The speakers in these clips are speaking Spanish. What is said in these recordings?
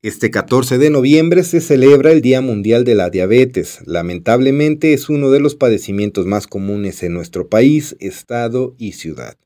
Este 14 de noviembre se celebra el Día Mundial de la Diabetes. Lamentablemente es uno de los padecimientos más comunes en nuestro país, estado y ciudad.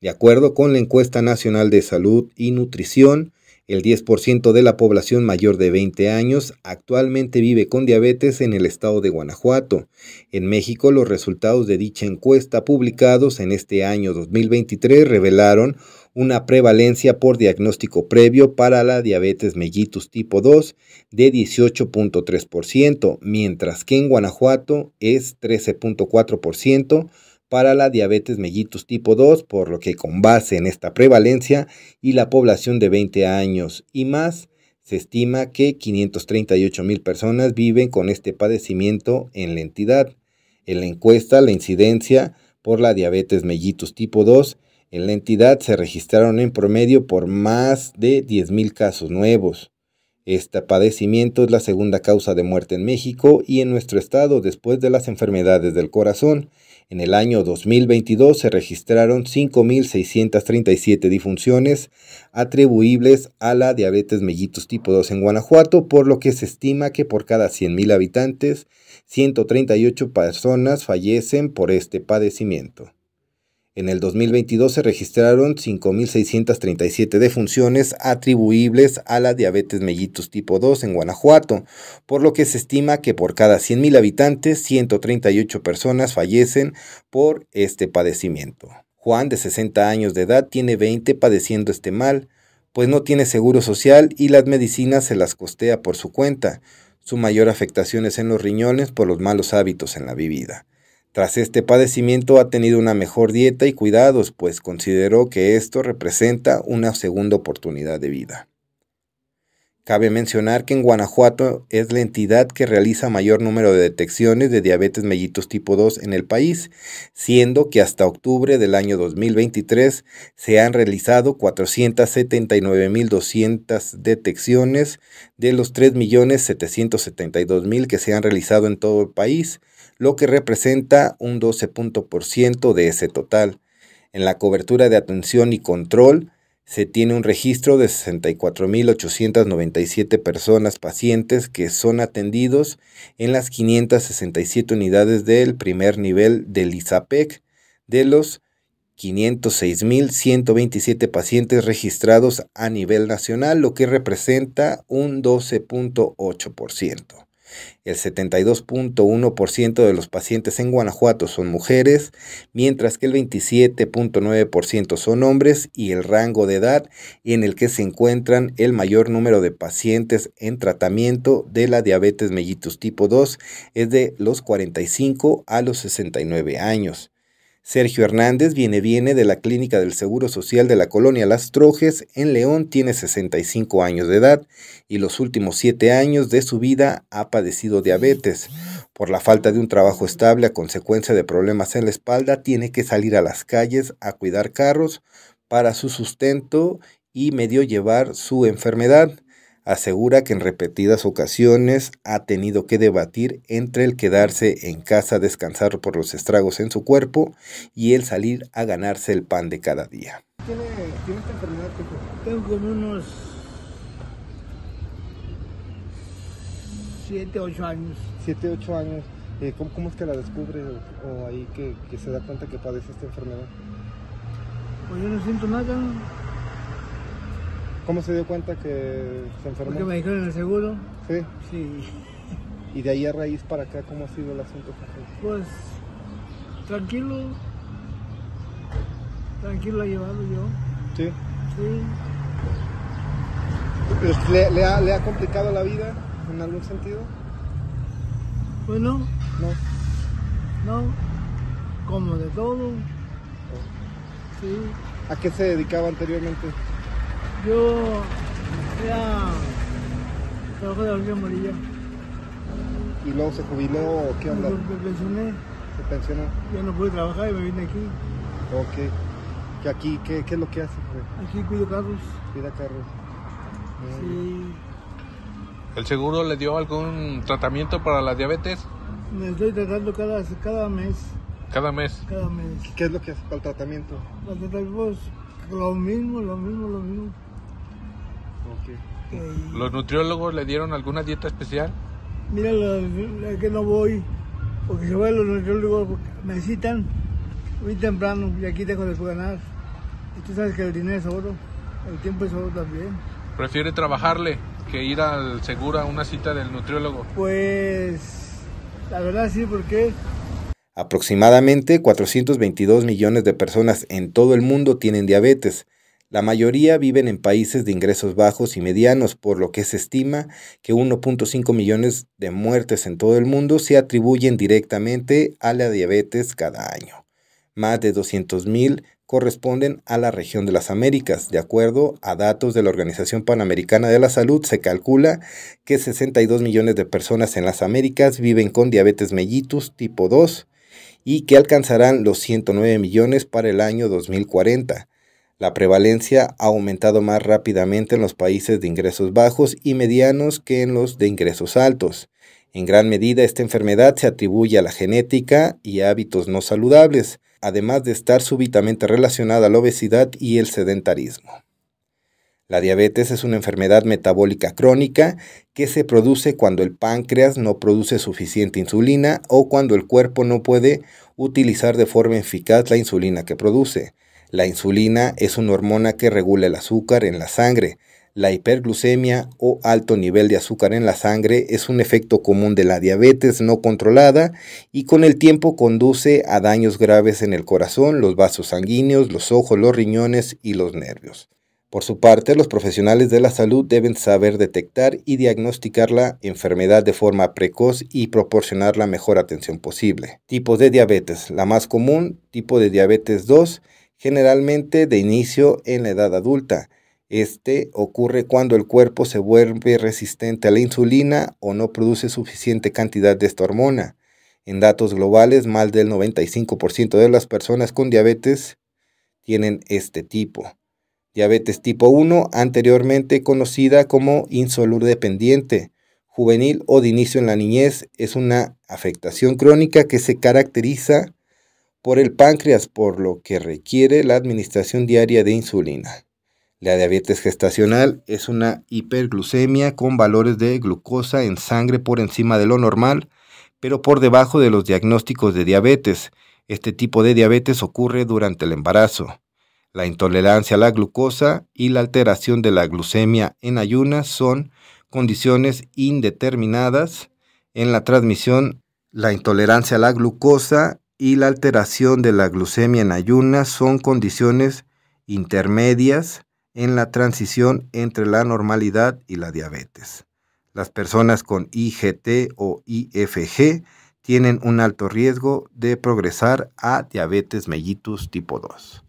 De acuerdo con la encuesta nacional de salud y nutrición, el 10% de la población mayor de 20 años actualmente vive con diabetes en el estado de Guanajuato. En México, los resultados de dicha encuesta publicados en este año 2023 revelaron una prevalencia por diagnóstico previo para la diabetes mellitus tipo 2 de 18.3%, mientras que en Guanajuato es 13.4% para la diabetes mellitus tipo 2, por lo que con base en esta prevalencia y la población de 20 años y más, se estima que 538 mil personas viven con este padecimiento en la entidad. En la encuesta, la incidencia por la diabetes mellitus tipo 2 en la entidad se registraron en promedio por más de 10 mil casos nuevos. Este padecimiento es la segunda causa de muerte en México y en nuestro estado después de las enfermedades del corazón. En el año 2022 se registraron 5.637 difunciones atribuibles a la diabetes mellitus tipo 2 en Guanajuato, por lo que se estima que por cada 100.000 habitantes, 138 personas fallecen por este padecimiento. En el 2022 se registraron 5.637 defunciones atribuibles a la diabetes mellitus tipo 2 en Guanajuato, por lo que se estima que por cada 100.000 habitantes, 138 personas fallecen por este padecimiento. Juan, de 60 años de edad, tiene 20 padeciendo este mal, pues no tiene seguro social y las medicinas se las costea por su cuenta. Su mayor afectación es en los riñones por los malos hábitos en la bebida. Tras este padecimiento ha tenido una mejor dieta y cuidados, pues consideró que esto representa una segunda oportunidad de vida. Cabe mencionar que en Guanajuato es la entidad que realiza mayor número de detecciones de diabetes mellitus tipo 2 en el país, siendo que hasta octubre del año 2023 se han realizado 479.200 detecciones de los 3.772.000 que se han realizado en todo el país, lo que representa un 12% de ese total. En la cobertura de atención y control, se tiene un registro de 64.897 personas pacientes que son atendidos en las 567 unidades del primer nivel del ISAPEC, de los 506.127 pacientes registrados a nivel nacional, lo que representa un 12.8%. El 72.1% de los pacientes en Guanajuato son mujeres, mientras que el 27.9% son hombres y el rango de edad en el que se encuentran el mayor número de pacientes en tratamiento de la diabetes mellitus tipo 2 es de los 45 a los 69 años. Sergio Hernández viene viene de la Clínica del Seguro Social de la Colonia Las Trojes en León, tiene 65 años de edad y los últimos 7 años de su vida ha padecido diabetes. Por la falta de un trabajo estable a consecuencia de problemas en la espalda, tiene que salir a las calles a cuidar carros para su sustento y medio llevar su enfermedad asegura que en repetidas ocasiones ha tenido que debatir entre el quedarse en casa a descansar por los estragos en su cuerpo y el salir a ganarse el pan de cada día. ¿Tiene, tiene esta enfermedad? Tengo como unos 7, 8 años. 7, 8 años. Eh, ¿cómo, es que la descubre o, ahí que, que, se da cuenta que padece esta enfermedad? Pues yo no siento nada. ¿Cómo se dio cuenta que se enfermó? Porque me dijeron en el seguro. Sí. Sí. Y de ahí a raíz para acá, ¿cómo ha sido el asunto? Pues tranquilo. Tranquilo ha llevado yo. Sí. Sí. Pues, ¿Le, ha, ¿Le, ha, complicado la vida en algún sentido? Pues no. No. No. Como de todo. Sí. ¿A qué se dedicaba anteriormente? Yo era trabajo de vida Morilla ¿Y luego se jubiló o qué onda? Me, pensioné. ¿Se pensionó? Ya no pude trabajar y me vine aquí. Ok. aquí qué, qué es lo que hace? Aquí cuido carros. Cuida carros. Sí. ¿El seguro le dio algún tratamiento para la diabetes? Me estoy tratando cada, cada mes. ¿Cada mes? Cada mes. ¿Qué es lo que hace para el tratamiento? Para el tratamiento, pues, lo mismo, lo mismo, lo mismo. ¿Los nutriólogos le dieron alguna dieta especial? Mira, la, que no voy, porque se van los nutriólogos, me citan muy temprano y aquí tengo de ganar. Y tú sabes que el dinero es oro, el tiempo es oro también. ¿Prefiere trabajarle que ir al seguro a una cita del nutriólogo? Pues la verdad sí, porque... Aproximadamente 422 millones de personas en todo el mundo tienen diabetes. La mayoría viven en países de ingresos bajos y medianos, por lo que se estima que 1.5 millones de muertes en todo el mundo se atribuyen directamente a la diabetes cada año. Más de 200.000 corresponden a la región de las Américas. De acuerdo a datos de la Organización Panamericana de la Salud, se calcula que 62 millones de personas en las Américas viven con diabetes mellitus tipo 2 y que alcanzarán los 109 millones para el año 2040 la prevalencia ha aumentado más rápidamente en los países de ingresos bajos y medianos que en los de ingresos altos. En gran medida esta enfermedad se atribuye a la genética y hábitos no saludables, además de estar súbitamente relacionada a la obesidad y el sedentarismo. La diabetes es una enfermedad metabólica crónica que se produce cuando el páncreas no produce suficiente insulina o cuando el cuerpo no puede utilizar de forma eficaz la insulina que produce. La insulina es una hormona que regula el azúcar en la sangre. La hiperglucemia o alto nivel de azúcar en la sangre es un efecto común de la diabetes no controlada y con el tiempo conduce a daños graves en el corazón, los vasos sanguíneos, los ojos, los riñones y los nervios. Por su parte, los profesionales de la salud deben saber detectar y diagnosticar la enfermedad de forma precoz y proporcionar la mejor atención posible. Tipos de diabetes. La más común, tipo de diabetes 2, generalmente de inicio en la edad adulta. Este ocurre cuando el cuerpo se vuelve resistente a la insulina o no produce suficiente cantidad de esta hormona. En datos globales, más del 95% de las personas con diabetes tienen este tipo. Diabetes tipo 1, anteriormente conocida como dependiente, juvenil o de inicio en la niñez, es una afectación crónica que se caracteriza por el páncreas, por lo que requiere la administración diaria de insulina. La diabetes gestacional es una hiperglucemia con valores de glucosa en sangre por encima de lo normal, pero por debajo de los diagnósticos de diabetes. Este tipo de diabetes ocurre durante el embarazo. La intolerancia a la glucosa y la alteración de la glucemia en ayunas son condiciones indeterminadas en la transmisión. La intolerancia a la glucosa y la alteración de la glucemia en ayunas son condiciones intermedias en la transición entre la normalidad y la diabetes. Las personas con IGT o IFG tienen un alto riesgo de progresar a diabetes mellitus tipo 2.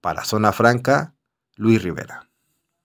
Para Zona Franca, Luis Rivera.